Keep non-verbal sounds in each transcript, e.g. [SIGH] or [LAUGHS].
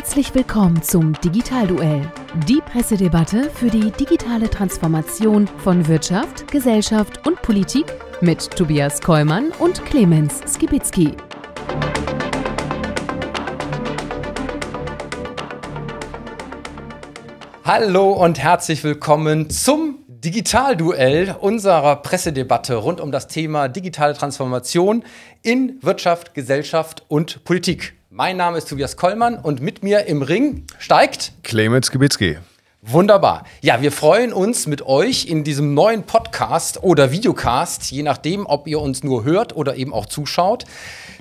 Herzlich willkommen zum Digitalduell, die Pressedebatte für die digitale Transformation von Wirtschaft, Gesellschaft und Politik mit Tobias Kollmann und Clemens Skibitzky. Hallo und herzlich willkommen zum Digitalduell unserer Pressedebatte rund um das Thema digitale Transformation in Wirtschaft, Gesellschaft und Politik. Mein Name ist Tobias Kollmann und mit mir im Ring steigt Clemens Gebitzki. Wunderbar. Ja, wir freuen uns mit euch in diesem neuen Podcast oder Videocast, je nachdem, ob ihr uns nur hört oder eben auch zuschaut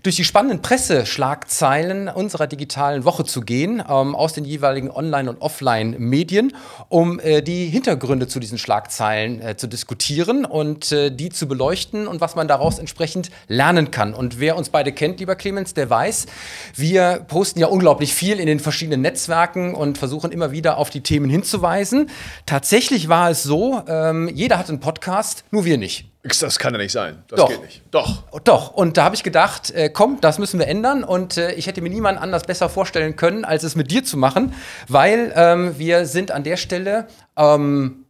durch die spannenden Presseschlagzeilen unserer digitalen Woche zu gehen, ähm, aus den jeweiligen Online- und Offline-Medien, um äh, die Hintergründe zu diesen Schlagzeilen äh, zu diskutieren und äh, die zu beleuchten und was man daraus entsprechend lernen kann. Und wer uns beide kennt, lieber Clemens, der weiß, wir posten ja unglaublich viel in den verschiedenen Netzwerken und versuchen immer wieder auf die Themen hinzuweisen. Tatsächlich war es so, ähm, jeder hat einen Podcast, nur wir nicht. Das kann ja nicht sein. Das Doch. geht nicht. Doch. Doch. Und da habe ich gedacht, äh, komm, das müssen wir ändern. Und äh, ich hätte mir niemand anders besser vorstellen können, als es mit dir zu machen, weil ähm, wir sind an der Stelle ähm,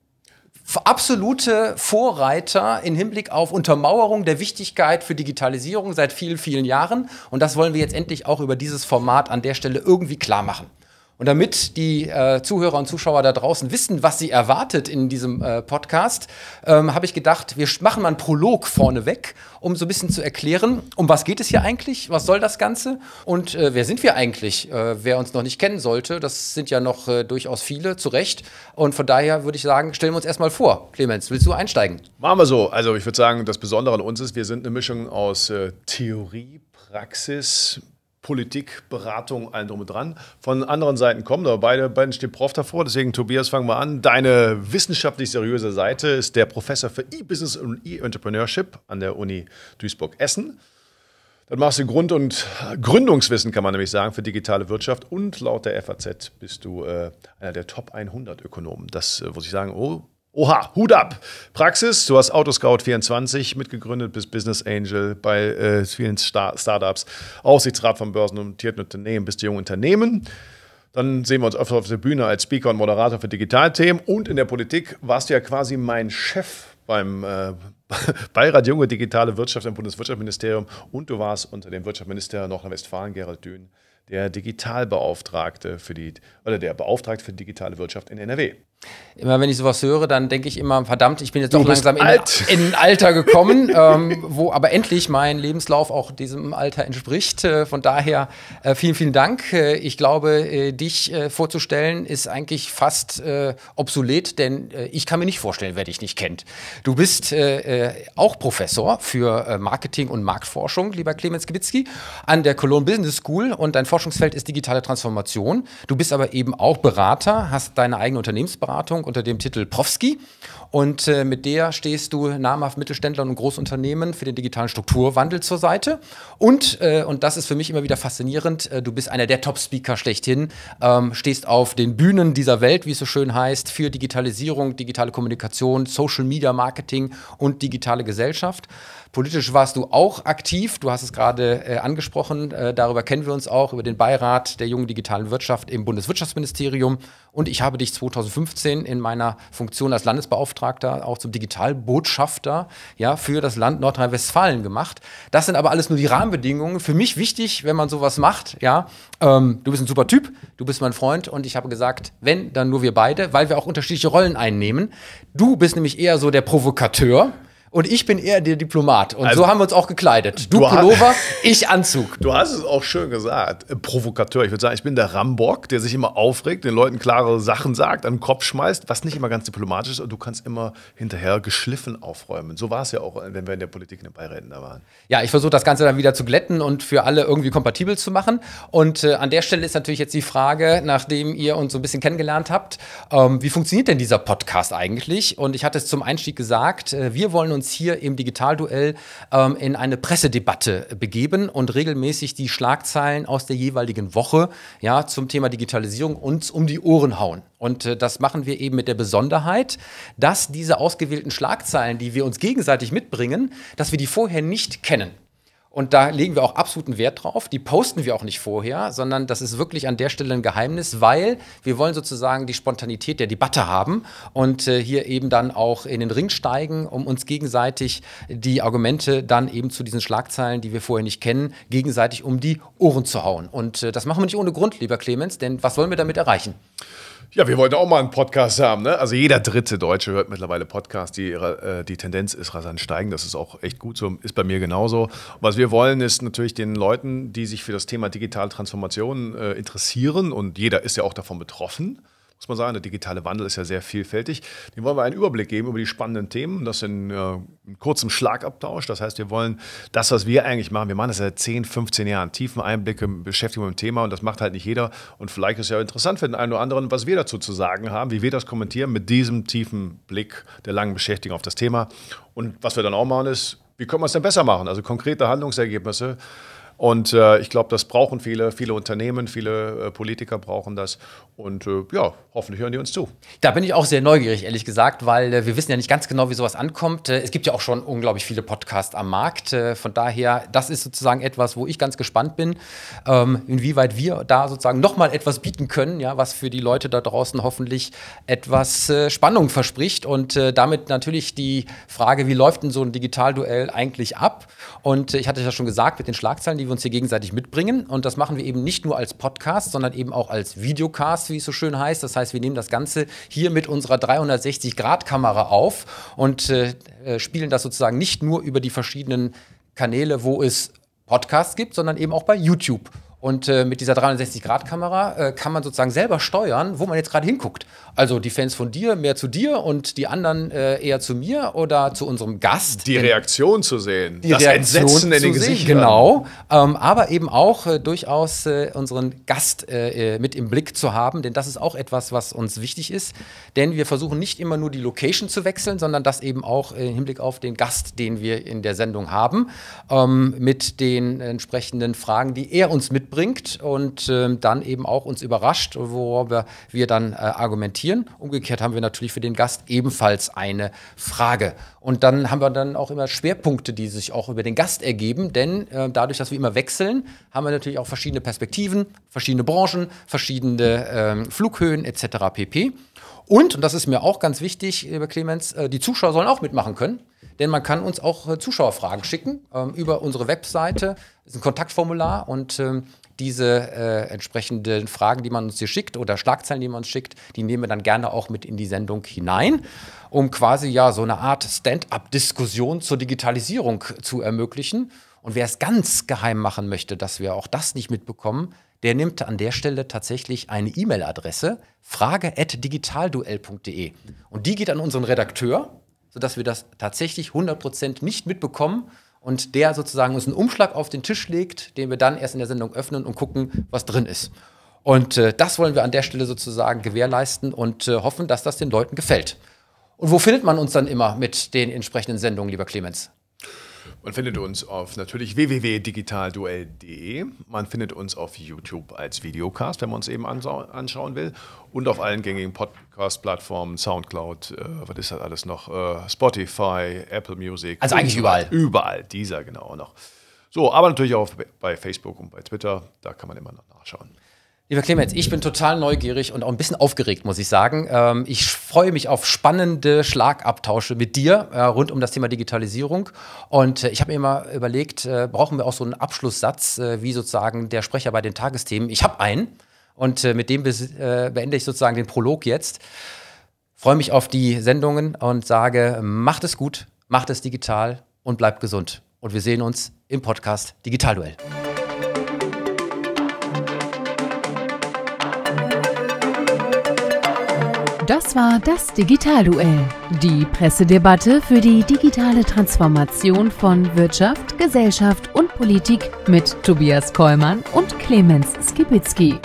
absolute Vorreiter im Hinblick auf Untermauerung der Wichtigkeit für Digitalisierung seit vielen, vielen Jahren. Und das wollen wir jetzt endlich auch über dieses Format an der Stelle irgendwie klar machen. Und damit die äh, Zuhörer und Zuschauer da draußen wissen, was sie erwartet in diesem äh, Podcast, ähm, habe ich gedacht, wir machen mal einen Prolog vorneweg, um so ein bisschen zu erklären, um was geht es hier eigentlich, was soll das Ganze und äh, wer sind wir eigentlich, äh, wer uns noch nicht kennen sollte. Das sind ja noch äh, durchaus viele, zu Recht. Und von daher würde ich sagen, stellen wir uns erstmal vor. Clemens, willst du einsteigen? Machen wir so. Also ich würde sagen, das Besondere an uns ist, wir sind eine Mischung aus äh, Theorie, Praxis, Politik, Beratung, allen drum und dran. Von anderen Seiten kommen, aber beide, beiden steht Prof davor. Deswegen, Tobias, fangen wir an. Deine wissenschaftlich seriöse Seite ist der Professor für E-Business und E-Entrepreneurship an der Uni Duisburg-Essen. Dann machst du Grund- und Gründungswissen, kann man nämlich sagen, für digitale Wirtschaft. Und laut der FAZ bist du äh, einer der Top 100 Ökonomen. Das äh, muss ich sagen, oh, Oha, Hut ab. Praxis, du hast Autoscout24 mitgegründet, bist Business Angel bei äh, vielen Star Startups, Aufsichtsrat von börsennotierten Unternehmen, bist junge Unternehmen. Dann sehen wir uns öfter auf der Bühne als Speaker und Moderator für Digitalthemen. Und in der Politik warst du ja quasi mein Chef beim äh, [LAUGHS] Beirat Junge Digitale Wirtschaft im Bundeswirtschaftsministerium. Und du warst unter dem Wirtschaftsminister Nordrhein-Westfalen, Gerald Dün, der Digitalbeauftragte für die, oder der Beauftragte für digitale Wirtschaft in NRW. Immer wenn ich sowas höre, dann denke ich immer, verdammt, ich bin jetzt doch langsam alt. in, in, ein Alter gekommen, [LAUGHS] ähm, wo aber endlich mein Lebenslauf auch diesem Alter entspricht. Äh, von daher äh, vielen, vielen Dank. Äh, ich glaube, äh, dich äh, vorzustellen ist eigentlich fast äh, obsolet, denn ich kann mir nicht vorstellen, wer dich nicht kennt. Du bist auch Professor für Marketing und Marktforschung, lieber Clemens Gewitzki, an der Cologne Business School und dein Forschungsfeld ist digitale Transformation. Du bist aber eben auch Berater, hast deine eigene Unternehmensberatung Unternehmensberatung unter dem Titel Profski. Und äh, mit der stehst du namhaft Mittelständlern und Großunternehmen für den digitalen Strukturwandel zur Seite. Und, äh, und das ist für mich immer wieder faszinierend, äh, du bist einer der Top-Speaker schlechthin, ähm, stehst auf den Bühnen dieser Welt, wie es so schön heißt, für Digitalisierung, digitale Kommunikation, Social Media Marketing und digitale Gesellschaft. Politisch warst du auch aktiv, du hast es gerade äh, angesprochen, äh, darüber kennen wir uns auch, über den Beirat der jungen digitalen Wirtschaft im Bundeswirtschaftsministerium. Und ich habe dich 2015 2015 in meiner Funktion als Landesbeauftragter auch zum Digitalbotschafter ja, für das Land Nordrhein-Westfalen gemacht. Das sind aber alles nur die Rahmenbedingungen. Für mich wichtig, wenn man sowas macht, ja, ähm, du bist ein super Typ, du bist mein Freund und ich habe gesagt, wenn, dann nur wir beide, weil wir auch unterschiedliche Rollen einnehmen. Du bist nämlich eher so der Provokateur, und ich bin eher der Diplomat. Und also, so haben wir uns auch gekleidet. Du, du Pullover, [LAUGHS] ich Anzug. Du hast es auch schön gesagt. Äh, Provokateur. Ich würde sagen, ich bin der Rambock, der sich immer aufregt, den Leuten klare Sachen sagt, an den Kopf schmeißt, was nicht immer ganz diplomatisch ist. Und du kannst immer hinterher geschliffen aufräumen. So war es ja auch, äh, wenn wir in der Politik in den Beiräten da waren. Ja, ich versuche das Ganze dann wieder zu glätten und für alle irgendwie kompatibel zu machen. Und äh, an der Stelle ist natürlich jetzt die Frage, nachdem ihr uns so ein bisschen kennengelernt habt, ähm, wie funktioniert denn dieser Podcast eigentlich? Und ich hatte es zum Einstieg gesagt, äh, wir wollen uns uns hier im Digitalduell ähm, in eine Pressedebatte begeben und regelmäßig die Schlagzeilen aus der jeweiligen Woche ja, zum Thema Digitalisierung uns um die Ohren hauen. Und äh, das machen wir eben mit der Besonderheit, dass diese ausgewählten Schlagzeilen, die wir uns gegenseitig mitbringen, dass wir die vorher nicht kennen. Und da legen wir auch absoluten Wert drauf. Die posten wir auch nicht vorher, sondern das ist wirklich an der Stelle ein Geheimnis, weil wir wollen sozusagen die Spontanität der Debatte haben und äh, hier eben dann auch in den Ring steigen, um uns gegenseitig die Argumente dann eben zu diesen Schlagzeilen, die wir vorher nicht kennen, gegenseitig um die Ohren zu hauen. Und äh, das machen wir nicht ohne Grund, lieber Clemens, denn was wollen wir damit erreichen? Ja, wir wollten auch mal einen Podcast haben. Ne? Also jeder dritte Deutsche hört mittlerweile Podcasts. Die, äh, die Tendenz ist rasant steigen. Das ist auch echt gut so. Ist bei mir genauso. was wir wir wollen, ist natürlich den Leuten, die sich für das Thema digitale Transformation äh, interessieren, und jeder ist ja auch davon betroffen, muss man sagen, der digitale Wandel ist ja sehr vielfältig, dem wollen wir einen Überblick geben über die spannenden Themen, das in, äh, in kurzem Schlagabtausch. Das heißt, wir wollen das, was wir eigentlich machen, wir machen das seit 10, 15 Jahren, tiefen Einblicke, Beschäftigung mit dem Thema und das macht halt nicht jeder. Und vielleicht ist ja interessant für den einen oder anderen, was wir dazu zu sagen haben, wie wir das kommentieren mit diesem tiefen Blick der langen Beschäftigung auf das Thema. Und was wir dann auch machen ist, wie können wir es denn besser machen? Also konkrete Handlungsergebnisse und äh, ich glaube, das brauchen viele, viele Unternehmen, viele äh, Politiker brauchen das. Und äh, ja, hoffentlich hören die uns zu. Da bin ich auch sehr neugierig, ehrlich gesagt, weil äh, wir wissen ja nicht ganz genau, wie sowas ankommt. Äh, es gibt ja auch schon unglaublich viele Podcasts am Markt. Äh, von daher, das ist sozusagen etwas, wo ich ganz gespannt bin, ähm, inwieweit wir da sozusagen nochmal etwas bieten können, ja, was für die Leute da draußen hoffentlich etwas Spannung verspricht. Und damit natürlich die Frage, wie läuft denn so ein Digitalduell eigentlich ab? Und ich hatte ja schon gesagt, mit den Schlagzeilen, die wir uns hier gegenseitig mitbringen. Und das machen wir eben nicht nur als Podcast, sondern eben auch als Videocast, wie es so schön heißt. Das heißt, wir nehmen das Ganze hier mit unserer 360-Grad-Kamera auf und äh, äh, spielen das sozusagen nicht nur über die verschiedenen Kanäle, wo es Podcasts gibt, sondern eben auch bei YouTube. Und äh, mit dieser 360-Grad-Kamera äh, kann man sozusagen selber steuern, wo man jetzt gerade hinguckt. Also die Fans von dir mehr zu dir und die anderen äh, eher zu mir oder zu unserem Gast. Die Reaktion zu sehen, die das Reaktion Entsetzen in den Gesichtern. Genau, ähm, aber eben auch äh, durchaus äh, unseren Gast äh, mit im Blick zu haben, denn das ist auch etwas, was uns wichtig ist. Denn wir versuchen nicht immer nur die Location zu wechseln, sondern das eben auch im Hinblick auf den Gast, den wir in der Sendung haben, ähm, mit den entsprechenden Fragen, die er uns mit mitbringt und ähm, dann eben auch uns überrascht, worüber wir dann äh, argumentieren. Umgekehrt haben wir natürlich für den Gast ebenfalls eine Frage. Und dann haben wir dann auch immer Schwerpunkte, die sich auch über den Gast ergeben, denn äh, dadurch, dass wir immer wechseln, haben wir natürlich auch verschiedene Perspektiven, verschiedene Branchen, verschiedene äh, Flughöhen etc. pp. Und, und das ist mir auch ganz wichtig, lieber Clemens, äh, die Zuschauer sollen auch mitmachen können. Denn man kann uns auch äh, Zuschauerfragen schicken ähm, über unsere Webseite. Das ist ein Kontaktformular und ähm, diese äh, entsprechenden Fragen, die man uns hier schickt oder Schlagzeilen, die man uns schickt, die nehmen wir dann gerne auch mit in die Sendung hinein, um quasi ja so eine Art Stand-up-Diskussion zur Digitalisierung äh, zu ermöglichen. Und wer es ganz geheim machen möchte, dass wir auch das nicht mitbekommen, der nimmt an der Stelle tatsächlich eine E-Mail-Adresse, frage.digitalduell.de. Und die geht an unseren Redakteur, sodass wir das tatsächlich 100% nicht mitbekommen und der sozusagen uns einen Umschlag auf den Tisch legt, den wir dann erst in der Sendung öffnen und gucken, was drin ist. Und äh, das wollen wir an der Stelle sozusagen gewährleisten und äh, hoffen, dass das den Leuten gefällt. Und wo findet man uns dann immer mit den entsprechenden Sendungen, lieber Clemens? Man findet uns auf natürlich www.digitalduell.de. Man findet uns auf YouTube als Videocast, wenn man uns eben anschauen will. Und auf allen gängigen Podcast-Plattformen, Soundcloud, äh, was ist das alles noch? Äh, Spotify, Apple Music. Also eigentlich überall. Überall, dieser genau noch. So, aber natürlich auch bei Facebook und bei Twitter. Da kann man immer noch nachschauen. Lieber Clemens, ich bin total neugierig und auch ein bisschen aufgeregt, muss ich sagen. Ähm, ich freue mich auf spannende Schlagabtausche mit dir äh, rund um das Thema Digitalisierung. Und äh, ich habe mir immer überlegt, äh, brauchen wir auch so einen Abschlusssatz, wie sozusagen der Sprecher bei den Tagesthemen. Ich habe einen und mit dem beende ich sozusagen den Prolog jetzt. Freue mich auf die Sendungen und sage, macht es gut, macht es digital und bleibt gesund. Und wir sehen uns im Podcast Digitalduell. Das war das Digitalduell. Die Pressedebatte für die digitale Transformation von Wirtschaft, Gesellschaft und Politik mit Tobias Kollmann und Clemens Skipitzky.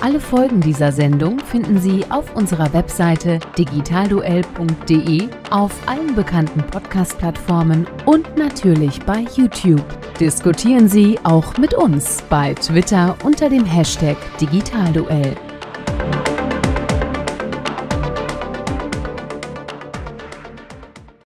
Alle Folgen dieser Sendung finden Sie auf unserer Webseite digitalduell.de, auf allen bekannten Podcast-Plattformen und natürlich bei YouTube. Diskutieren Sie auch mit uns bei Twitter unter dem Hashtag Digitalduell.